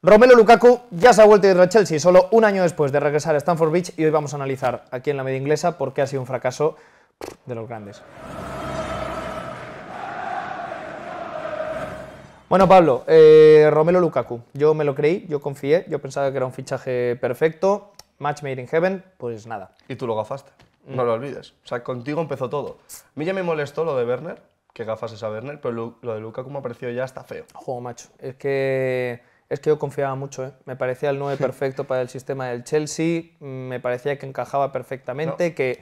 Romelo Lukaku ya se ha vuelto a ir Chelsea, solo un año después de regresar a Stamford Beach y hoy vamos a analizar aquí en la media inglesa por qué ha sido un fracaso de los grandes. Bueno, Pablo, eh, Romelu Lukaku, yo me lo creí, yo confié, yo pensaba que era un fichaje perfecto, match made in heaven, pues nada. Y tú lo gafaste, no lo olvides. O sea, contigo empezó todo. A mí ya me molestó lo de Werner, que gafas a Werner, pero lo de Lukaku me parecido ya está feo. Juego, macho, es que es que yo confiaba mucho, ¿eh? me parecía el 9 perfecto para el sistema del Chelsea, mm, me parecía que encajaba perfectamente, que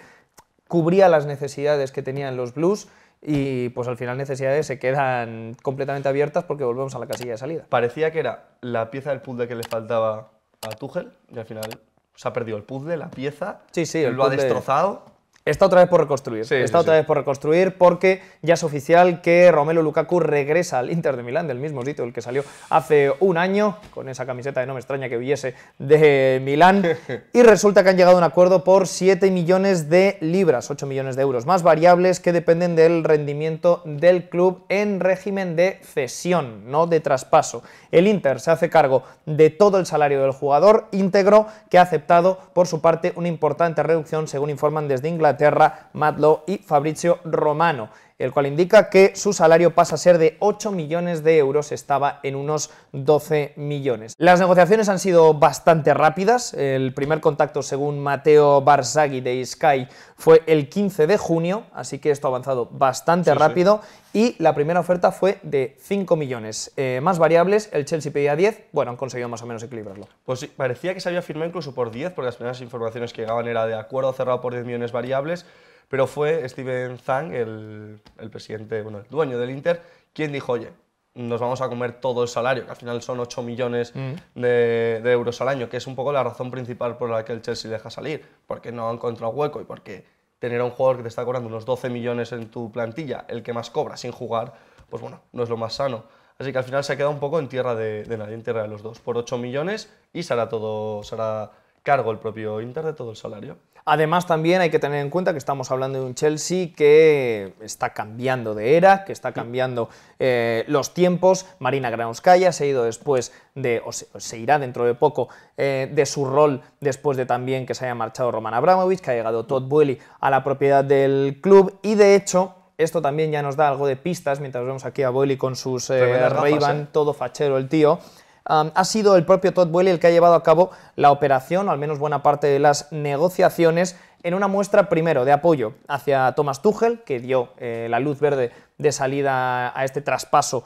cubría las necesidades que tenían los Blues y pues al final necesidades se quedan completamente abiertas porque volvemos a la casilla de salida. Parecía que era la pieza del puzzle que le faltaba a Tuchel y al final se ha perdido el puzzle, la pieza, sí, sí, lo ha destrozado Está otra vez por reconstruir. está otra vez por reconstruir porque ya es oficial que Romelo Lukaku regresa al Inter de Milán, del mismo sitio del que salió hace un año, con esa camiseta de no me extraña que hubiese de Milán. y resulta que han llegado a un acuerdo por 7 millones de libras, 8 millones de euros, más variables que dependen del rendimiento del club en régimen de cesión, no de traspaso. El Inter se hace cargo de todo el salario del jugador íntegro que ha aceptado por su parte una importante reducción, según informan desde Inglaterra Inglaterra, y Fabrizio Romano el cual indica que su salario pasa a ser de 8 millones de euros, estaba en unos 12 millones. Las negociaciones han sido bastante rápidas, el primer contacto según Mateo Barsaghi de Sky fue el 15 de junio, así que esto ha avanzado bastante rápido y la primera oferta fue de 5 millones, eh, más variables, el Chelsea pedía 10, bueno, han conseguido más o menos equilibrarlo. Pues parecía que se había firmado incluso por 10, porque las primeras informaciones que llegaban era de acuerdo cerrado por 10 millones variables, pero fue Steven Zhang, el, presidente, bueno, el dueño del Inter, quien dijo, oye, nos vamos a comer todo el salario, que al final son 8 millones mm. de, euros al año, que es un poco la razón principal por la que el Chelsea deja salir, porque no ha encontrado hueco y porque tener a un jugador que te está cobrando unos 12 millones en tu plantilla, el que más cobra sin jugar, pues bueno, no es lo más sano. Así que al final se ha quedado un poco en tierra de, nadie, en tierra de los dos, por 8 millones y será todo, será cargo el propio Inter de todo el salario. Además, también hay que tener en cuenta que estamos hablando de un Chelsea que está cambiando de era, que está cambiando eh, los tiempos. Marina Granovskaya se ha ido después de, o se, irá dentro de poco, eh, de su rol después de también que se haya marchado Roman Abramovich, que ha llegado Todd Boehly a la propiedad del club y de hecho esto también ya nos da algo de pistas, mientras vemos aquí a Boyle con sus eh, eh, todo fachero el tío ha sido el propio Todd el que ha llevado a cabo la operación, o al menos buena parte de las negociaciones, en una muestra primero de apoyo hacia Thomas Tuchel, que dio eh, la luz verde de salida a este traspaso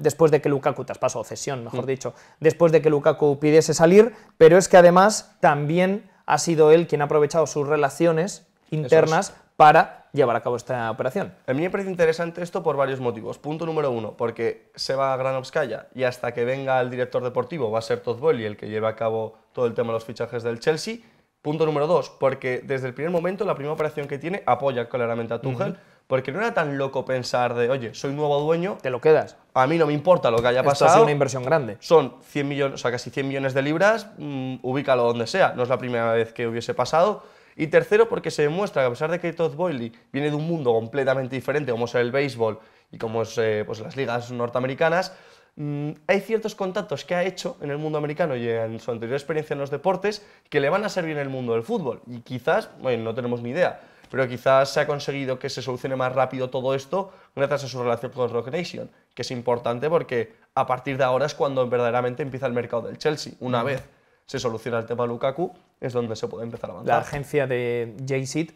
después de que Lukaku, traspaso o cesión, mejor mm. dicho, después de que Lukaku pidiese salir, pero es que además también ha sido él quien ha aprovechado sus relaciones internas para llevar a cabo esta operación. A mí me parece interesante esto por varios motivos. Punto número uno, porque se va a Granovskaya y hasta que venga el director deportivo va a ser Todd el que lleve a cabo todo el tema de los fichajes del Chelsea. Punto número dos, porque desde el primer momento la primera operación que tiene apoya claramente a Tuchel, porque no era tan loco pensar de, oye, soy nuevo dueño. Te lo quedas. A mí no me importa lo que haya pasado. Es una inversión grande. Son 100 millones, o sea, casi 100 millones de libras, mm, ubícalo donde sea. No es la primera vez que hubiese pasado y tercero, porque se demuestra que a pesar de que Todd Boyle viene de un mundo completamente diferente, como es el béisbol y como son eh, pues las ligas norteamericanas, mm, hay ciertos contactos que ha hecho en el mundo americano y en su anterior experiencia en los deportes que le van a servir en el mundo del fútbol. Y quizás, bueno, no tenemos ni idea, pero quizás se ha conseguido que se solucione más rápido todo esto gracias a su relación con Rock Nation, que es importante porque a partir de ahora es cuando verdaderamente empieza el mercado del Chelsea. Una mm. vez se soluciona el tema Lukaku, es donde se puede empezar a avanzar. La agencia de JSIT,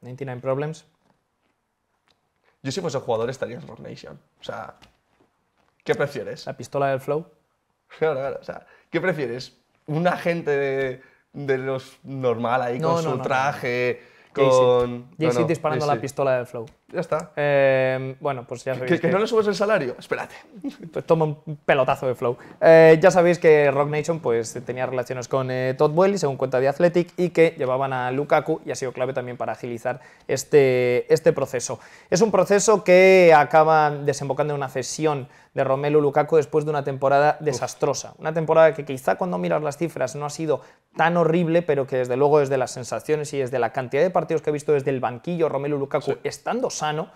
99 Problems. Yo si fuese jugador estaría en Rock Nation. O sea, ¿qué prefieres? La pistola del flow. Claro, claro. O sea, ¿qué prefieres? Un agente de, de los normal ahí con su traje, con... Z disparando la pistola del flow. Ya está. Em, bueno, pues ya sabéis. ¿Que, no le subes el salario? Espérate. Pues toma un pelotazo de flow. Eh, ya sabéis que Rock Nation pues, tenía relaciones con eh, Todd Welly, según cuenta de Athletic, y que llevaban a Lukaku y ha sido clave también para agilizar este, este proceso. Es un proceso que acaba desembocando en una cesión de Romelu Lukaku después de una temporada desastrosa. Una temporada que quizá cuando miras las cifras no ha sido tan horrible, pero que desde luego es de las sensaciones y desde la cantidad de partidos que ha visto desde el banquillo Romelu Lukaku estando sano,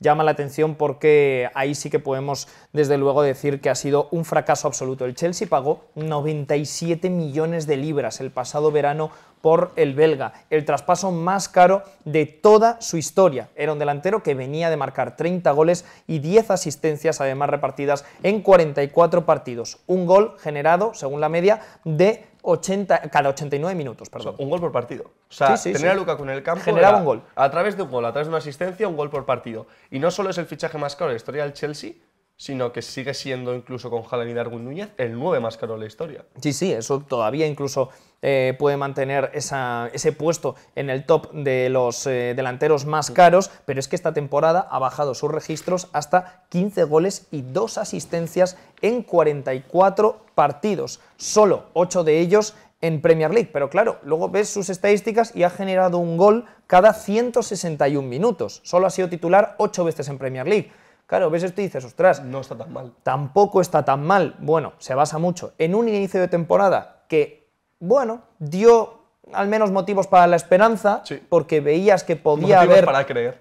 llama la atención porque ahí sí que podemos desde luego decir que ha sido un fracaso absoluto. El Chelsea pagó 97 millones de libras el pasado verano por el belga, el traspaso más caro de toda su historia. Era un delantero que venía de marcar 30 goles y 10 asistencias, además repartidas en 44 partidos. Un gol generado, según la media, de 80, cada 89 minutos, perdón. un gol por partido. O sea, tener a Lukaku en el campo generaba un gol. A través de un gol, a través de una asistencia, un gol por partido. Y no solo es el fichaje más caro de la historia del Chelsea, sino que sigue siendo incluso con Jalen y Darwin Núñez el 9 más caro de la historia. Sí, sí, eso todavía incluso eh, puede mantener ese puesto en el top de los eh, delanteros más caros, pero es que esta temporada ha bajado sus registros hasta 15 goles y 2 asistencias en 44 partidos, solo 8 de ellos en Premier League, pero claro, luego ves sus estadísticas y ha generado un gol cada 161 minutos, solo ha sido titular 8 veces en Premier League Claro, ves esto y dices, ostras, no está tan mal. Tampoco está tan mal. Bueno, se basa mucho en un inicio de temporada que, bueno, dio al menos motivos para la esperanza, porque veías que podía haber,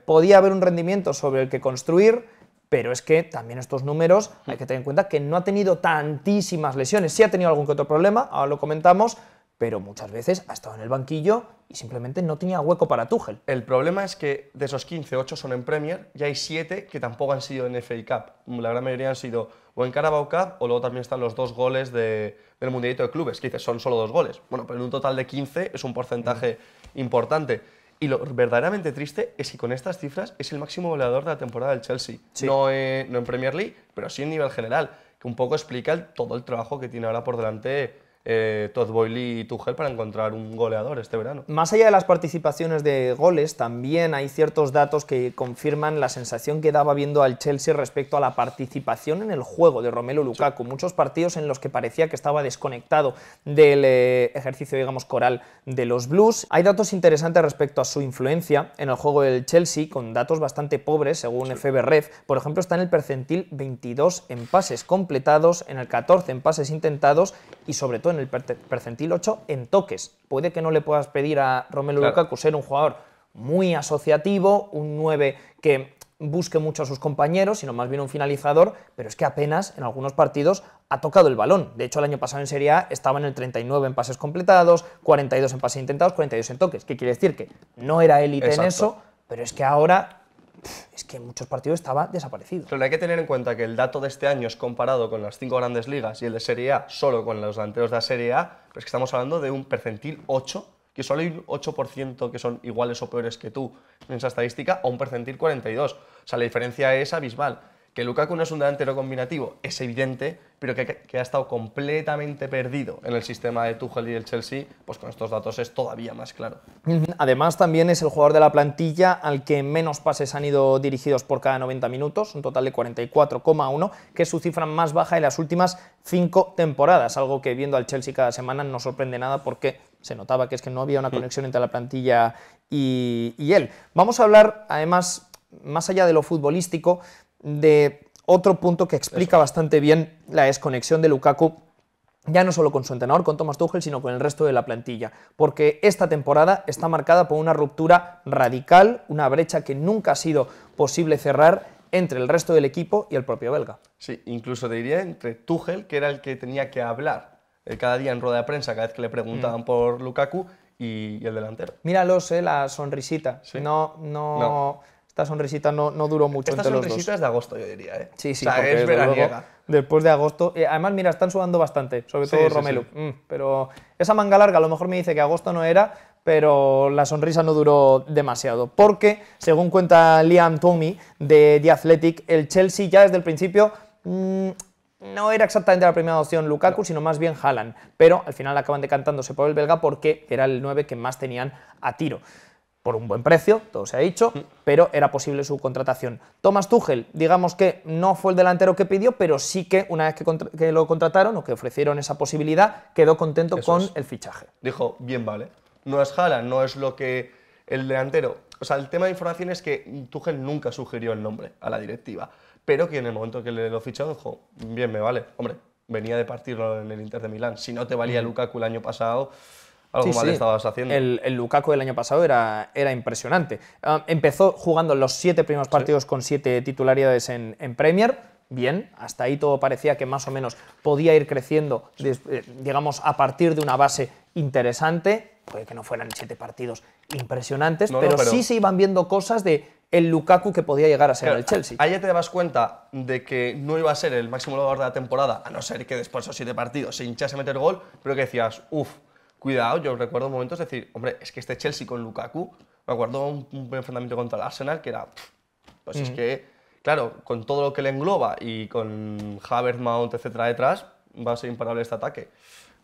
podía haber un rendimiento sobre el que construir, pero es que también estos números hay mm. que tener en cuenta que no ha tenido tantísimas lesiones. Sí ha tenido algún que otro problema, ahora lo comentamos, pero muchas veces ha estado en el banquillo y simplemente no tenía hueco para Tuchel. El problema es que de esos 15, 8 son en Premier y hay 7 que tampoco han sido en FA Cup. La gran mayoría han sido o en Carabao Cup o luego también están los dos goles del Mundialito de Clubes, que dices, son solo dos goles. Bueno, pero en un total de 15 es un porcentaje importante. Y lo verdaderamente triste es que con estas cifras es el máximo goleador de la temporada del Chelsea. No, en, eh, no en Premier League, pero sí en nivel general, que un poco explica el, todo el trabajo que tiene ahora por delante eh, Todd Boyle y Tuchel para encontrar un goleador este verano. Más allá de las participaciones de goles, también hay ciertos datos que confirman la sensación que daba viendo al Chelsea respecto a la participación en el juego de Romelu Lukaku. Muchos partidos en los que parecía que estaba desconectado del eh, ejercicio, digamos, coral de los Blues. Hay datos interesantes respecto a su influencia en el juego del Chelsea, con datos bastante pobres, según FBRF. Por ejemplo, está en el percentil 22 en pases completados, en el 14 en pases intentados y sobre todo en el percentil 8 en toques. Puede que no le puedas pedir a Romelu Lukaku ser un jugador muy asociativo, un 9 que busque mucho a sus compañeros, sino más bien un finalizador, pero es que apenas en algunos partidos ha tocado el balón. De hecho, el año pasado en Serie A estaba en el 39 en pases completados, 42 en pases intentados, 42 en toques. ¿Qué quiere decir? Que no era élite en eso, pero es que ahora es que en muchos partidos estaba desaparecido. Pero hay que tener en cuenta que el dato de este año es comparado con las cinco grandes ligas y el de Serie A solo con los delanteros de la Serie A, pero es que estamos hablando de un percentil 8, que solo hay un 8% que son iguales o peores que tú en esa estadística, o un percentil 42. O sea, la diferencia es abismal. Que Lukaku no es un delantero combinativo, es evidente, pero que, ha estado completamente perdido en el sistema de Tuchel y el Chelsea, pues con estos datos es todavía más claro. Además, también es el jugador de la plantilla al que menos pases han ido dirigidos por cada 90 minutos, un total de 44,1, que es su cifra más baja en las últimas cinco temporadas, algo que viendo al Chelsea cada semana no sorprende nada porque se notaba que es que no había una mm. conexión entre la plantilla y, y él. Vamos a hablar, además, más allá de lo futbolístico, de otro punto que explica bastante bien la desconexión de Lukaku ya no solo con su entrenador, con Thomas Tuchel, sino con el resto de la plantilla, porque esta temporada está marcada por una ruptura radical, una brecha que nunca ha sido posible cerrar entre el resto del equipo y el propio belga. Sí, incluso diría entre Tuchel, que era el que tenía que hablar eh, cada día en rueda de prensa, cada vez que le preguntaban mm. por Lukaku, y, el delantero. Míralos, eh, la sonrisita. no, no, esta sonrisita no, no duró mucho esta sonrisita es de agosto, yo diría. ¿eh? Sí, sí, o es después de agosto. Eh, además, mira, están sudando bastante, sobre todo Romelu. Mm, pero esa manga larga a lo mejor me dice que agosto no era, pero la sonrisa no duró demasiado. Porque, según cuenta Liam Tommy de The Athletic, el Chelsea ya desde el principio. Mm, no era exactamente la primera opción Lukaku, sino más bien Haaland. Pero al final acaban decantándose por el belga porque era el 9 que más tenían a tiro por un buen precio, todo se ha dicho, mm. pero era posible su contratación. Thomas Tuchel, digamos que no fue el delantero que pidió, pero sí que una vez que, lo contrataron o que ofrecieron esa posibilidad, quedó contento con el fichaje. Dijo, bien vale, no es jala, no es lo que el delantero... O sea, el tema de información es que Tuchel nunca sugirió el nombre a la directiva, pero que en el momento que le lo ficharon dijo, bien me vale, hombre, venía de partirlo en el Inter de Milán, si no te valía mm. Lukaku el año pasado... Algo haciendo. El, Lukaku del año pasado era, era impresionante. Ah, empezó jugando los siete primeros partidos con siete titularidades en, Premier bien, hasta ahí todo parecía que más o menos podía ir creciendo, eh, digamos, a partir de una base interesante, puede que no fueran siete partidos impresionantes, pero, sí se iban viendo cosas de el Lukaku que podía llegar a ser el Chelsea. Ahí ya te dabas cuenta de que no iba a ser el máximo jugador de la temporada, a no ser que después de esos siete partidos se hinchase a meter gol, pero que decías, uff, cuidado, yo recuerdo momentos de decir, hombre, es que este Chelsea con Lukaku, me acuerdo un, buen enfrentamiento contra el Arsenal que era, pues es que, claro, con todo lo que le engloba y con Havertz, Mount, etcétera detrás, va a ser imparable este ataque.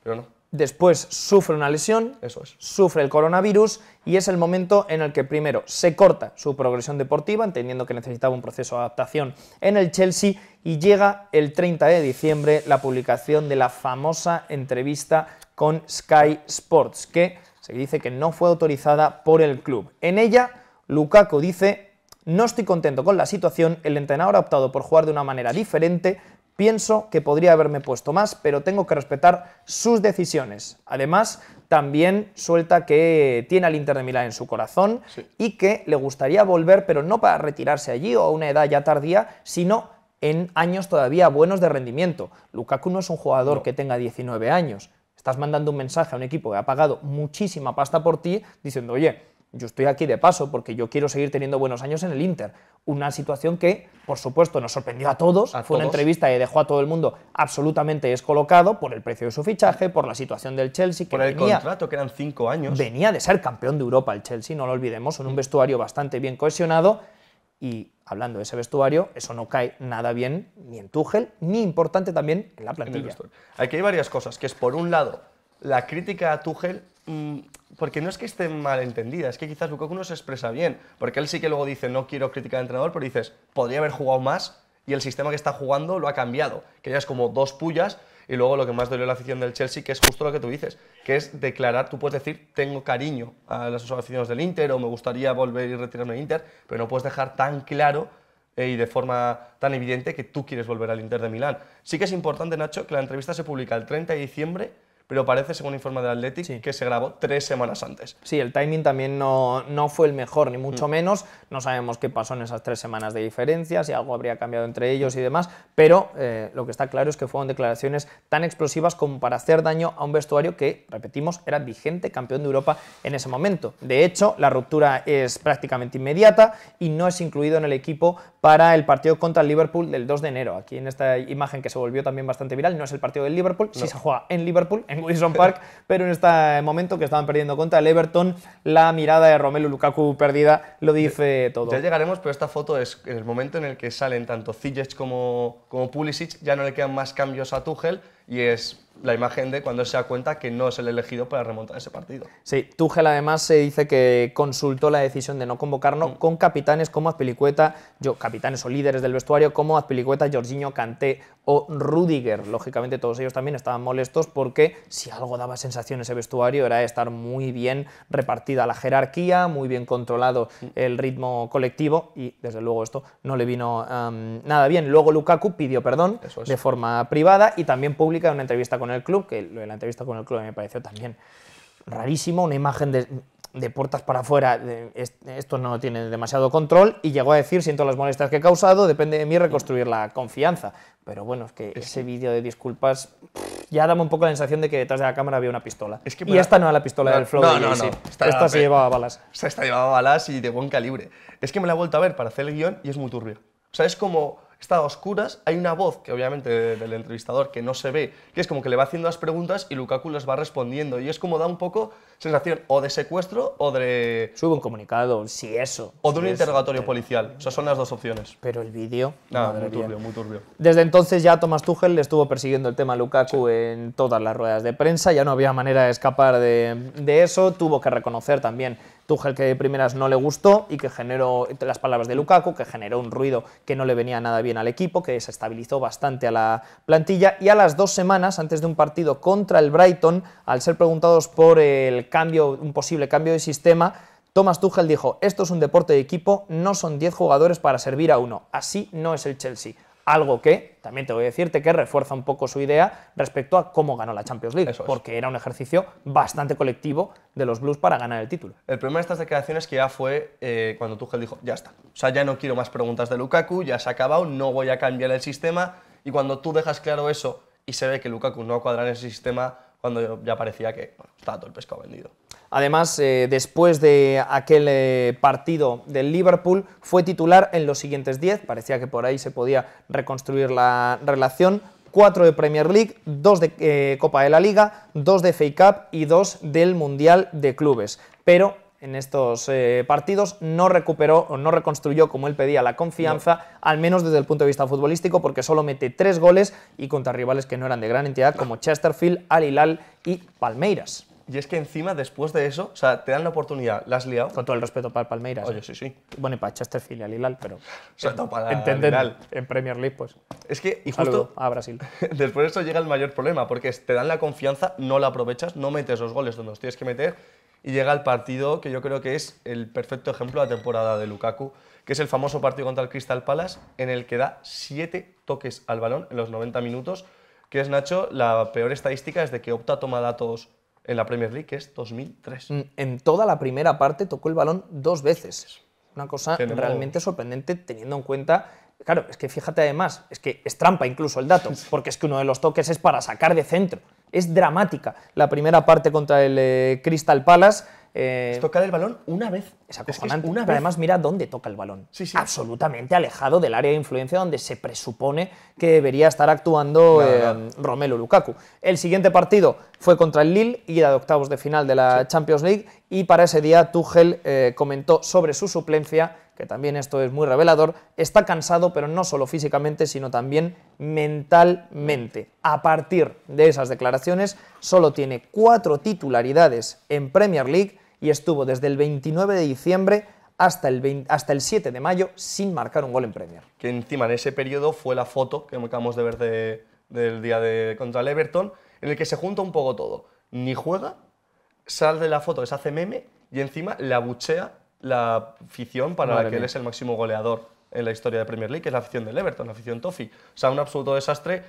Pero no, después sufre una lesión, Eso es. sufre el coronavirus y es el momento en el que primero se corta su progresión deportiva, entendiendo que necesitaba un proceso de adaptación en el Chelsea y llega el 30 de diciembre la publicación de la famosa entrevista con Sky Sports, que se dice que no fue autorizada por el club. En ella, Lukaku dice, no estoy contento con la situación, el entrenador ha optado por jugar de una manera diferente, Pienso que podría haberme puesto más, pero tengo que respetar sus decisiones. Además, también suelta que tiene al Inter de Milán en su corazón y que le gustaría volver, pero no para retirarse allí o a una edad ya tardía, sino en años todavía buenos de rendimiento. Lukaku no es un jugador que tenga 19 años. Estás mandando un mensaje a un equipo que ha pagado muchísima pasta por ti diciendo, oye, yo estoy aquí de paso porque yo quiero seguir teniendo buenos años en el Inter. Una situación que, por supuesto, nos sorprendió a todos. Fue una entrevista que dejó a todo el mundo absolutamente descolocado por el precio de su fichaje, por la situación del Chelsea. Que por el contrato, que eran cinco años. Venía de ser campeón de Europa el Chelsea, no lo olvidemos, en un vestuario bastante bien cohesionado. Y hablando de ese vestuario, eso no cae nada bien ni en Tuchel, ni importante también en la plantilla. Aquí hay varias cosas, que es por un lado la crítica a Tuchel Mm, porque no es que esté mal entendida, es que quizás Lukaku no se expresa bien, porque él sí que luego dice, no quiero criticar al entrenador, pero dices, podría haber jugado más y el sistema que está jugando lo ha cambiado, que ya es como dos pullas y luego lo que más dolió la afición del Chelsea, que es justo lo que tú dices, que es declarar, tú puedes decir, tengo cariño a las aficionados del Inter o me gustaría volver y retirarme del Inter, pero no puedes dejar tan claro eh, y de forma tan evidente que tú quieres volver al Inter de Milán. Sí que es importante, Nacho, que la entrevista se publica el 30 de diciembre pero parece, según informe de Athletic, que se grabó tres semanas antes. Sí, el timing también no, fue el mejor, ni mucho mm. menos. No sabemos qué pasó en esas tres semanas de diferencia, si algo habría cambiado entre ellos y demás, pero eh, lo que está claro es que fueron declaraciones tan explosivas como para hacer daño a un vestuario que, repetimos, era vigente campeón de Europa en ese momento. De hecho, la ruptura es prácticamente inmediata y no es incluido en el equipo para el partido contra el Liverpool del 2 de enero. Aquí en esta imagen que se volvió también bastante viral, no es el partido del Liverpool, sí se juega en Liverpool, en Wilson Park, pero en este momento que estaban perdiendo contra el Everton, la mirada de Romelu Lukaku perdida lo dice todo. Ya llegaremos, pero esta foto es el momento en el que salen tanto Ziyech como, como Pulisic, ya no le quedan más cambios a Tuchel y es la imagen de cuando se da cuenta que no es el elegido para remontar ese partido. Sí, Tuchel además se dice que consultó la decisión de no convocarnos mm. con capitanes como Azpilicueta, yo, capitanes o líderes del vestuario como Azpilicueta, Jorginho, Canté o Rudiger. Lógicamente todos ellos también estaban molestos porque si algo daba sensación ese vestuario era estar muy bien repartida la jerarquía, muy bien controlado mm. el ritmo colectivo y desde luego esto no le vino em, nada bien. Luego Lukaku pidió perdón de forma privada y también pública en una entrevista con el club, que lo de la entrevista con el club me pareció también rarísimo, una imagen de, puertas para afuera, de, esto no tiene demasiado control, y llegó a decir, siento las molestias que he causado, depende de mí reconstruir la confianza. Pero bueno, es que ese vídeo de disculpas ya daba un poco la sensación de que detrás de la cámara había una pistola. Es que y esta no era la pistola del Flow. No, Esta, se llevaba balas. Esta, esta llevaba balas y de buen calibre. Es que me la he vuelto a ver para hacer el guión y es muy turbio. O sea, es como está a oscuras, hay una voz que obviamente del entrevistador que no se ve, que es como que le va haciendo las preguntas y Lukaku les va respondiendo y es como da un poco sensación o de secuestro o de... Sube un comunicado, si eso. O de un interrogatorio policial, o sea, son las dos opciones. Pero el vídeo... Nada, muy turbio, muy turbio. Desde entonces ya Thomas Tuchel estuvo persiguiendo el tema Lukaku en todas las ruedas de prensa, ya no había manera de escapar de eso, tuvo que reconocer también Tuchel que de primeras no le gustó y que generó, las palabras de Lukaku, que generó un ruido que no le venía nada bien al equipo, que desestabilizó bastante a la plantilla y a las dos semanas antes de un partido contra el Brighton, al ser preguntados por el cambio, un posible cambio de sistema, Thomas Tuchel dijo, esto es un deporte de equipo, no son 10 jugadores para servir a uno, así no es el Chelsea algo que también te voy a decirte que refuerza un poco su idea respecto a cómo ganó la Champions League, porque era un ejercicio bastante colectivo de los Blues para ganar el título. El problema de estas declaraciones que ya fue eh, cuando Tuchel dijo, ya está, o sea, ya no quiero más preguntas de Lukaku, ya se ha acabado, no voy a cambiar el sistema, y cuando tú dejas claro eso y se ve que Lukaku no va en ese sistema, cuando ya parecía que estaba todo el pescado vendido. Además, eh, después de aquel eh, partido del Liverpool, fue titular en los siguientes 10, parecía que por ahí se podía reconstruir la relación, 4 de Premier League, 2 de eh, Copa de la Liga, 2 de FA Cup y 2 del Mundial de Clubes. Pero en estos partidos no recuperó o no reconstruyó como él pedía la confianza, al menos desde el punto de vista futbolístico, porque solo mete tres goles y contra rivales que no eran de gran entidad como Chesterfield, Al y Palmeiras. Y es que encima, después de eso, o sea, te dan la oportunidad, la has liado. Con todo el respeto para el Palmeiras. Oye, ¿eh? sí, sí. Bueno, y para Chesterfield y al pero. en, para eh, entender en Premier League, pues. Es que, y justo. A Brasil. después de eso llega el mayor problema, porque te dan la confianza, no la aprovechas, no metes los goles donde los tienes que meter, y llega el partido que yo creo que es el perfecto ejemplo de la temporada de Lukaku, que es el famoso partido contra el Crystal Palace, en el que da siete toques al balón en los 90 minutos, que es, Nacho, la peor estadística es de que Opta toma datos en la Premier League, es 2003. Mm, en toda la primera parte tocó el balón dos veces. Una cosa realmente sorprendente teniendo en cuenta Claro, es que fíjate además, es que es trampa incluso el dato, porque es que uno de los toques es para sacar de centro. Es dramática la primera parte contra el eh, Crystal Palace. Eh, es tocar el balón una vez. Es acojonante. además, mira dónde toca el balón. Sí, Absolutamente alejado del área de influencia donde se presupone que debería estar actuando Romelo eh, Romelu Lukaku. El siguiente partido fue contra el Lille, ida de octavos de final de la Champions League, y para ese día Tuchel eh, comentó sobre su suplencia que también esto es muy revelador, está cansado, pero no solo físicamente, sino también mentalmente. A partir de esas declaraciones, solo tiene cuatro titularidades en Premier League y estuvo desde el 29 de diciembre hasta el, hasta el 7 de mayo sin marcar un gol en Premier. Que encima en ese periodo fue la foto que acabamos de ver del día de contra el Everton, en el que se junta un poco todo. Ni juega, sale de la foto, se hace meme y encima la buchea la afición para la que él es el máximo goleador en la historia de Premier League, es la afición del Everton, la afición Toffee. O sea, un absoluto desastre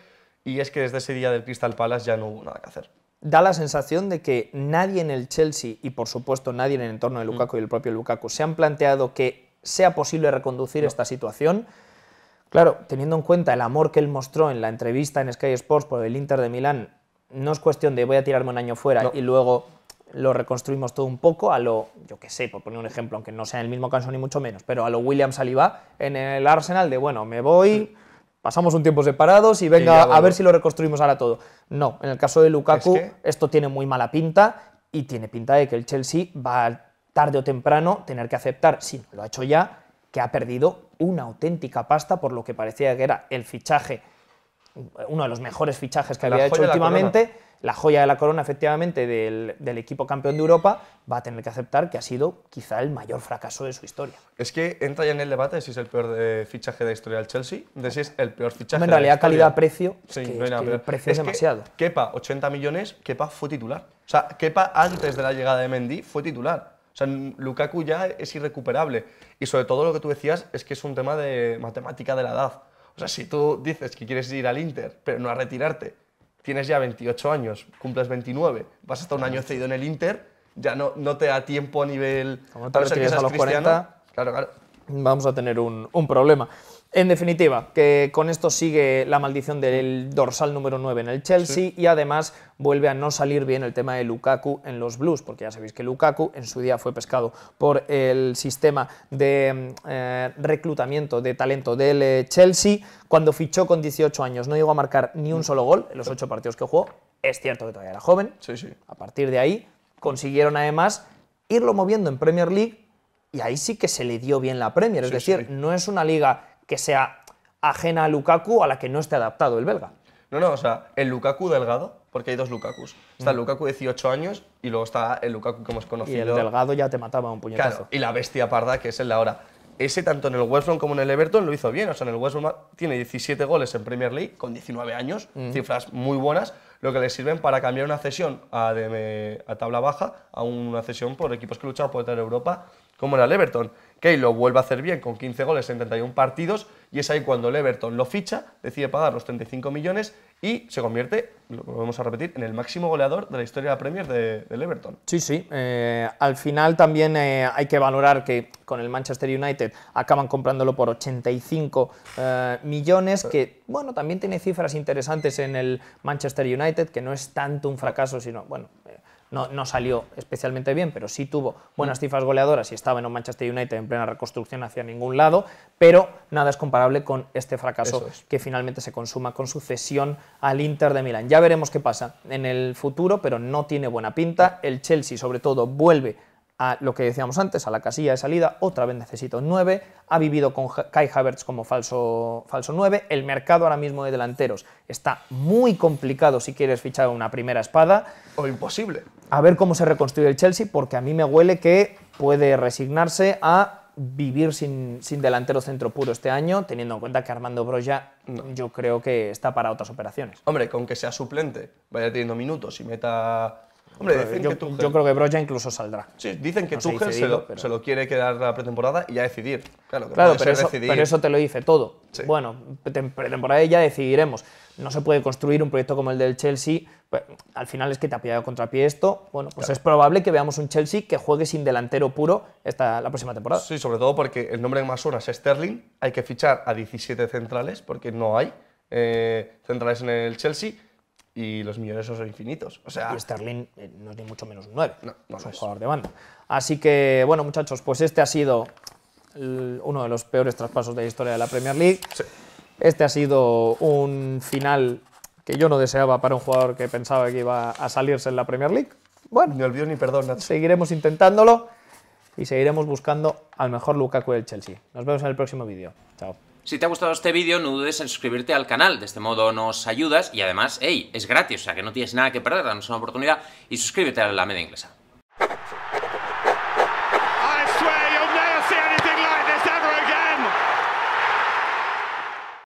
y es que desde ese día del Crystal Palace ya no hubo nada que hacer. Da la sensación de que nadie en el Chelsea y por supuesto nadie en el entorno de Lukaku mm. y el propio Lukaku se han planteado que sea posible reconducir esta situación. Claro, teniendo en cuenta el amor que él mostró en la entrevista en Sky Sports por el Inter de Milán, no es cuestión de voy a tirarme un año fuera y luego lo reconstruimos todo un poco a lo, yo qué sé, por poner un ejemplo, aunque no sea el mismo caso ni mucho menos, pero a lo William Saliba en el Arsenal de, bueno, me voy, pasamos un tiempo separados y venga a ver si lo reconstruimos ahora todo. No, en el caso de Lukaku esto tiene muy mala pinta y tiene pinta de que el Chelsea va tarde o temprano tener que aceptar, si lo ha hecho ya, que ha perdido una auténtica pasta por lo que parecía que era el fichaje uno de los mejores fichajes que había hecho últimamente, la, joya de la corona efectivamente del, equipo campeón de Europa, va a tener que aceptar que ha sido quizá el mayor fracaso de su historia. Es que entra ya en el debate de si es el peor eh, fichaje de historia del Chelsea, de si es el peor fichaje. En realidad calidad-precio, el precio es, demasiado. Que Kepa, 80 millones, Kepa fue titular. O sea, Kepa antes de la llegada de Mendy fue titular. O sea, Lukaku ya es irrecuperable. Y sobre todo lo que tú decías es que es un tema de matemática de la edad. O sea, si tú dices que quieres ir al Inter, pero no a retirarte, tienes ya 28 años, cumples 29, vas hasta un año cedido en el Inter, ya no, te da tiempo a nivel... Como tal vez a los 40... Claro, claro vamos a tener un, problema. En definitiva, que con esto sigue la maldición del dorsal número 9 en el Chelsea y además vuelve a no salir bien el tema de Lukaku en los Blues, porque ya sabéis que Lukaku en su día fue pescado por el sistema de eh, reclutamiento de talento del eh, Chelsea. Cuando fichó con 18 años no llegó a marcar ni un mm. solo gol en los 8 partidos que jugó. Es cierto que todavía era joven. Sí, sí. A partir de ahí consiguieron además irlo moviendo en Premier League y ahí sí que se le dio bien la Premier. Es decir, no es una liga que sea ajena a Lukaku a la que no esté adaptado el belga. No, no, o sea, el Lukaku delgado, porque hay dos Lukakus. Está el mm. Lukaku de 18 años y luego está el Lukaku que hemos conocido. Y el delgado ya te mataba un puñetazo. Claro, y la bestia parda que es el de ahora. Ese tanto en el West Brom como en el Everton lo hizo bien. O sea, en el West Brom tiene 17 goles en Premier League con 19 años, mm. cifras muy buenas, lo que le sirven para cambiar una cesión a, tabla baja a una cesión por equipos que luchan por tener Europa como era el Everton. que lo vuelve a hacer bien con 15 goles en 31 partidos y es ahí cuando el Everton lo ficha, decide pagar los 35 millones y se convierte, lo vamos a repetir, en el máximo goleador de la historia de la Premier de, del Everton. Sí, sí. Eh, al final también eh, hay que valorar que con el Manchester United acaban comprándolo por 85 eh, millones, que bueno, también tiene cifras interesantes en el Manchester United, que no es tanto un fracaso, sino bueno no, salió especialmente bien, pero sí tuvo buenas mm. cifras goleadoras y estaba en un Manchester United en plena reconstrucción hacia ningún lado, pero nada es comparable con este fracaso que finalmente se consuma con sucesión al Inter de Milán. Ya veremos qué pasa en el futuro, pero no tiene buena pinta. El Chelsea, sobre todo, vuelve a lo que decíamos antes, a la casilla de salida, otra vez necesito nueve. 9, ha vivido con Kai Havertz como falso, falso 9, el mercado ahora mismo de delanteros está muy complicado si quieres fichar una primera espada. O imposible. A ver cómo se reconstruye el Chelsea, porque a mí me huele que puede resignarse a vivir sin, delantero centro puro este año, teniendo en cuenta que Armando Broja ya yo creo que está para otras operaciones. Hombre, con que sea suplente, vaya teniendo minutos y meta Hombre, yo, creo que Broja incluso saldrá. Sí, dicen que Tuchel se, lo, quiere quedar la pretemporada y ya decidir. Claro, pero, eso, te lo dice todo. Bueno, pretemporada ya decidiremos. No se puede construir un proyecto como el del Chelsea. Pues, al final es que te ha pillado contra esto. Bueno, pues es probable que veamos un Chelsea que juegue sin delantero puro esta, la próxima temporada. Sí, sobre todo porque el nombre más suena es Sterling. Hay que fichar a 17 centrales porque no hay eh, centrales en el Chelsea y los millones son infinitos. O sea, y Sterling eh, no es ni mucho menos un 9, no, es un jugador de banda. Así que, bueno, muchachos, pues este ha sido uno de los peores traspasos de la historia de la Premier League. Este ha sido un final que yo no deseaba para un jugador que pensaba que iba a salirse en la Premier League. Bueno, ni olvido ni perdón. Seguiremos intentándolo y seguiremos buscando al mejor Lukaku del Chelsea. Nos vemos en el próximo vídeo. Chao. Si te ha gustado este vídeo, no dudes en suscribirte al canal, de este modo nos ayudas y además, hey, es gratis, o sea que no tienes nada que perder, danos una oportunidad y suscríbete a La Media Inglesa.